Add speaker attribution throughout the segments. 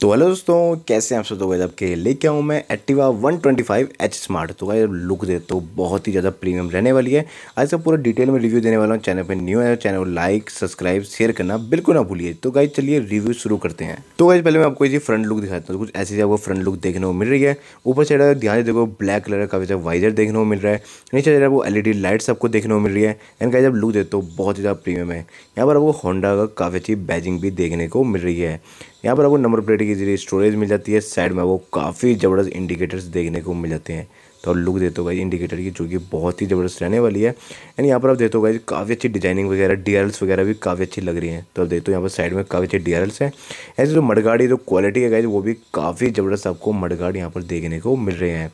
Speaker 1: तो हेलो दोस्तों कैसे हैं आप सब जब तो के लेके आऊँ मैं एक्टिवा 125 एच स्मार्ट तो भाई लुक दे तो बहुत ही ज़्यादा प्रीमियम रहने वाली है आज सब पूरा डिटेल में रिव्यू देने वाला हूँ चैनल पे न्यू है चैनल को लाइक सब्सक्राइब शेयर करना बिल्कुल ना भूलिए तो गाइज चलिए रिव्यू शुरू करते हैं तो गाइज पहले मैं आपको ये फ्रंट लुक दिखाता हूँ तो कुछ ऐसी आपको फ्रंट लुक देखने को मिल रही है ऊपर से ध्यान से देखो ब्लैक कलर का काफ़ी ज़्यादा वाइजर देखने को मिल रहा है नीचे जरा वो एल लाइट्स आपको देखने को मिल रही है एंड गाइज आप लुक देते हो बहुत ही ज़्यादा प्रीमियम है यहाँ पर आपको होंडा का काफ़ी अच्छी बैजिंग भी देखने को मिल रही है यहाँ पर आपको नंबर प्लेट की जरिए स्टोरेज मिल जाती है साइड में आपको काफ़ी ज़बरदस्त इंडिकेटर्स देखने को मिल जाते हैं तो लुक देते हो गई इंडिकेटर की जो कि बहुत ही ज़बरदस्त रहने वाली है एंड यहाँ पर आप देते हो गई काफ़ी अच्छी डिजाइनिंग वगैरह डी वगैरह भी काफ़ी अच्छी लग रही है तो आप देखते हो यहाँ पर साइड में काफ़ी अच्छी डी है ऐसे जो मडगाड़ी जो क्वालिटी है गई वो भी काफ़ी ज़बरदस्त आपको मडगाड़ यहाँ पर देखने को मिल रहे हैं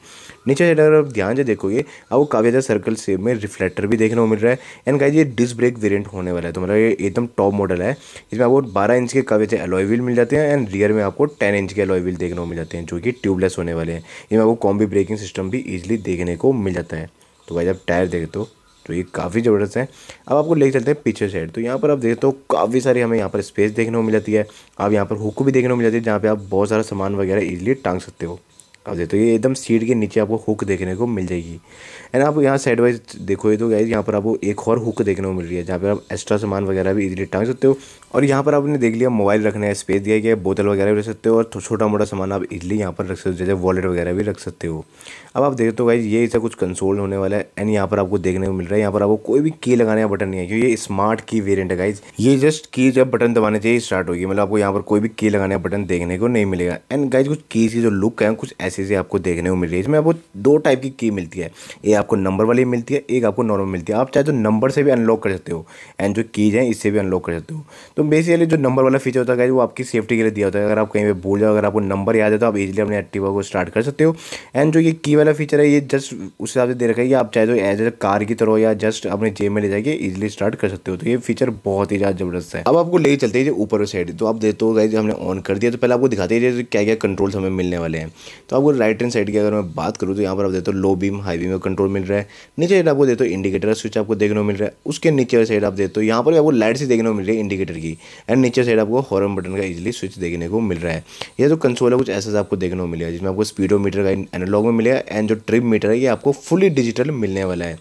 Speaker 1: नीचे अगर आप ध्यान से देखोगे आपको काफ़ी ज़्यादा सर्कल सेप में रिफ्लेक्टर भी देखने को मिल रहा है एंड गाइज ये डिस्क ब्रेक वेरियंट होने वाला है तो मतलब ये एकदम टॉप मॉडल है इसमें आपको बारह इंच के काफ़ी अच्छे अलॉय व्हील मिल जाते हैं एंड रियर में आपको टेन इंच के अलॉय व्हील देखने को मिल जाते हैं जो कि ट्यूबलेस होने वाले हैं इसमें आपको कॉम्बी ब्रेकिंग सिस्टम भी ईजिली देखने को मिल जाता है तो भाई जब टायर देखते हो तो ये काफ़ी ज़बरदस्त है अब आपको ले चलते हैं पीछे साइड तो यहाँ पर आप देखते हो काफ़ी सारी हमें यहाँ पर स्पेस देखने को मिल जाती है आप यहाँ पर हुक भी देखने को मिल जाती है जहाँ पर आप बहुत सारा सामान वगैरह ईजिली टांग सकते हो आप देखते हो ये एकदम सीट के नीचे आपको हुक देखने को मिल जाएगी एंड आप यहाँ साइड वाइज ये तो गाइज यहाँ पर आपको एक और हुक देखने को मिल रही है जहाँ पर आप एक्स्ट्रा सामान वगैरह भी इजीली टांग सकते हो और यहाँ पर आपने देख लिया मोबाइल रखने का स्पेस दिया गया बोतल वगैरह भी रख सकते हो और तो छोटा मोटा सामान आप इजली यहाँ पर रख सकते हो जैसे वॉलेट वगैरह भी रख सकते हो अब आप देखते हो गाइज ये ऐसा कुछ कंसोल्ड होने वाला है एंड यहाँ पर आपको देखने को मिल रहा है यहाँ पर आपको कोई भी की लगाने का बटन नहीं है क्योंकि ये स्मार्ट की वेरियंट है गाइज ये जस्ट की जब बटन दबाने चाहिए स्टार्ट होगी मतलब आपको यहाँ पर कोई भी की लगाने का बटन देखने को नहीं मिलेगा एंड गाइज कुछ की जो लुक है कुछ ऐसे ऐसी आपको देखने को मिल रही है इसमें आपको दो टाइप की की मिलती है एक आपको नंबर वाली मिलती है एक आपको नॉर्मल मिलती है आप चाहे तो नंबर से भी अनलॉक कर सकते हो एंड जो कीज हैं इससे भी अनलॉक कर सकते हो तो बेसिकली जो नंबर वाला फीचर होता है वो आपकी सेफ्टी के लिए दिया होता है अगर आप कहीं पर भूल जाओ अगर आपको नंबर याद है तो आप इजिली अपने एक्टिवा को स्टार्ट कर सकते हो एंड जो ये की वाला फीचर है ये जस्ट उस हिसाब से दे रखा है कि आप चाहे तो एज ए कार की तरह या जस्ट अपने जेब में ले जाके इजिली स्टार्ट कर सकते हो तो ये फीचर बहुत ही ज़्यादा जबरदस्त है अब आपको ले चलते हैं ऊपर साइड तो आप देते हो गए हमने ऑन कर दिया तो पहले आपको दिखाते हैं क्या क्या कंट्रोल्स हमें मिलने वाले हैं तो आप आपको राइट हैंड साइड की अगर मैं बात करूँ तो यहाँ पर आप देखो हो लो बीम हाई बीम का कंट्रोल मिल रहा है नीचे साइड आपको देखो इंडिकेटर स्विच आपको देखने को मिल रहा है उसके नीचे साइड आप देखो तो हो यहाँ पर आपको लाइट से देखने को मिल रही है इंडिकेटर की एंड नीचे साइड आपको हॉर्न बटन का इजिली स्विच देखने को मिल रहा है यह जो कंसोल है कुछ ऐसा आपको देखने को मिलेगा जिसमें आपको स्पीडो का एनोलॉग में मिलेगा एंड जो ट्रिप मीटर है ये आपको फुली डिजिटल मिलने वाला है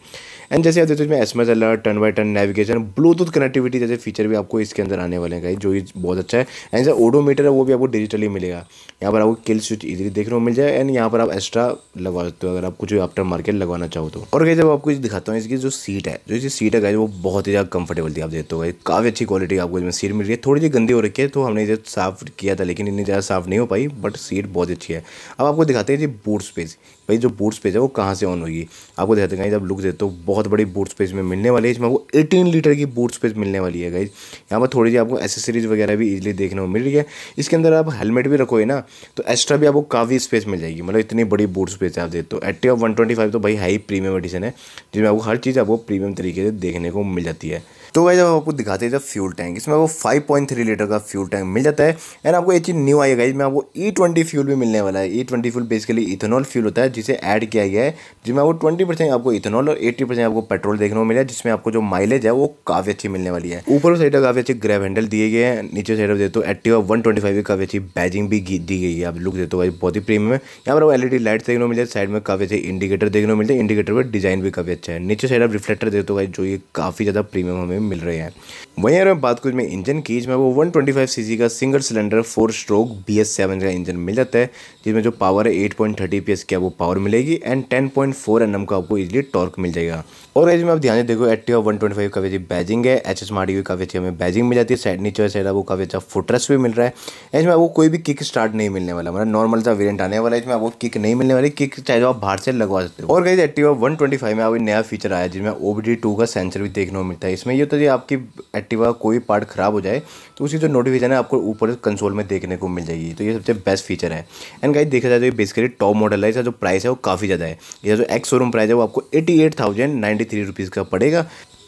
Speaker 1: एंड जैसे आप देखते हो इसमें S alert turn by turn navigation Bluetooth connectivity जैसे फीचर भी आपको इसके अंदर आने वाले हैं जो कि बहुत अच्छा है एंड जैसे ओडोमीटर है वो भी आपको डिजिटली मिलेगा यहाँ पर आपको किल स्विच इजीली देखने को मिल जाए एंड यहाँ पर आप एक्स्ट्रा लगवा सकते हो अगर आप कुछ आफ्टर मार्केट लगवाना चाहो तो और कहीं जब आपको दिखाता हूँ इसकी जो सीट है जो इसकी सीट है गाइज वो बहुत ही ज़्यादा कंफर्टेबल थी आप देखते हो गई काफ़ी अच्छी क्वालिटी आपको इसमें सीट मिल रही है थोड़ी सी गंदी हो रखी है तो हमने इसे साफ किया था लेकिन इतनी ज़्यादा साफ नहीं हो पाई बट सीट बहुत अच्छी है अब आपको दिखाते हैं जी बूट स्पेस भाई जो बूट स्पेस है वो कहाँ से ऑन होगी आपको दिखाते हैं जब लुक देते हो बहुत बड़ी बूट स्पेस में मिलने वाली है इसमें आपको एटीन लीटर की बूट स्पेस मिलने वाली है गाइज यहाँ पर थोड़ी सी आपको एसेसरीज वगैरह भी इजिली देखने को मिल रही है इसके अंदर आप हेलमेट भी रखोगे ना तो एक्स्ट्रा भी आपको काफ़ी स्पेस मिल जाएगी मतलब इतनी बड़ी बूट स्पेस है आप देते हो eighty of one twenty five तो भाई हाई प्रीमियम एडिशन है जिसमें आपको हर चीज़ आपको प्रीमियम तरीके से देखने को मिल जाती है तो वह जब आपको दिखाते हैं जब फ्यूल टैंक इसमें आपको थ्री लीटर का फ्यूल टैंक मिल जाता है एंड आपको ये चीज़ न्यू आई है इसमें आपको ई ट्वेंटी फ्यूल भी मिलने वाला है E twenty fuel basically ethanol fuel होता है जिसे ऐड किया गया है जिसमें आपको ट्वेंटी परसेंट आपको इथेनॉल और एट्टी परसेंट में आपको पेट्रोल देखने को मिला जिसमें आपको जो माइलेज है वो काफ़ी अच्छी मिलने वाली है ऊपर साइड काफ़ी अच्छे ग्रैब हैंडल दिए गए हैं नीचे साइड देते हो एक्टिव वन ट्वेंटी फाइव काफ़ी अच्छी बैजिंग भी दी गई है आप लुक देते हो भाई बहुत ही प्रीमियम है यहाँ पर एल ई लाइट देखने को मिले साइड में काफ़ी अच्छे इंडिकेटर देखने को मिलते हैं इंडिकेटर पर डिज़ाइन भी काफ़ी अच्छा है नीचे साइड आप रिफ्लेक्टर देते हो भाई जो ये काफ़ी ज़्यादा प्रीमियम हमें मिल रहे हैं वहीं अगर मैं बात करूँ मैं इंजन की इसमें वो 125 सीसी का single cylinder four stroke B S seven का इंजन मिल जाता है जिसमें जो पावर है 8.30 पॉइंट की वो पावर मिलेगी एंड 10.4 पॉइंट का आपको इजीली टॉर्क मिल जाएगा और एज में आप ध्यान देखो एक्टिवा वन ट्वेंटी फाइव काफ़ी अच्छी बैजिंग है एच एस मार्डी काफ़ी अच्छी हमें बैजिंग मिल जाती है साइड नीचे साइड आपको काफ़ी अच्छा फुटरेस भी मिल रहा है इसमें आपको कोई भी किक स्टार्ट नहीं मिलने वाला मतलब नॉर्मल सा वेरियंट आने वाला है इसमें आपको किक नहीं मिलने वाली किक चाहे तो आप बाहर से लगवा सकते हो और guys Activa one twenty five में अभी नया फीचर आया जिसमें ओ बी टू का सेंसर भी देखने को मिलता है इसमें ये तो जी आपकी एक्टिवा कोई पार्ट खराब हो जाए तो उसकी जो नोटिफिकेशन है आपको ऊपर कंसोल में देखने को मिल जाएगी तो ये सबसे बेस्ट फीचर है एंड गाइज देखा जाए तो ये बेसिकली टॉप मॉडल है इसका जो प्राइस है वो काफ़ी ज़्यादा है इसका जो एक्स शोरूम प्राइस है वो आपको eighty eight thousand ninety three rupees का पड़ेगा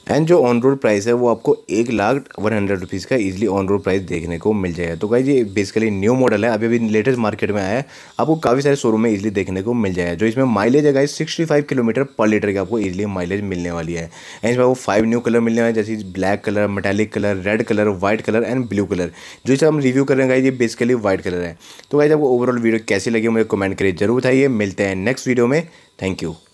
Speaker 1: एंड जो ऑन रोड प्राइस है वो आपको एक लाख वन हंड्रेड रुपीज़ का इजीली ऑन रोड प्राइस देखने को मिल जाएगा तो भाई ये बेसिकली न्यू मॉडल है अभी अभी लेटेस्ट मार्केट में आया है आपको काफ़ी सारे शोरूम में इजीली देखने को मिल जाएगा जो इसमें माइलेज है guys sixty five kilometre per litre की आपको इजिली माइलेज मिलने वाली है एंड इसमें आपको फाइव न्यू कलर मिलने वाले जैसे black colour metallic colour red colour white colour and blue colour जो इसे हम रिव्यू कर रहे हैं ये बेसिकली व्हाइट कलर है तो गाइज आपको ओवरऑल वीडियो कैसी लगी मुझे कमेंट करिए जरूर बताइए मिलते हैं नेक्स्ट वीडियो में थैंक यू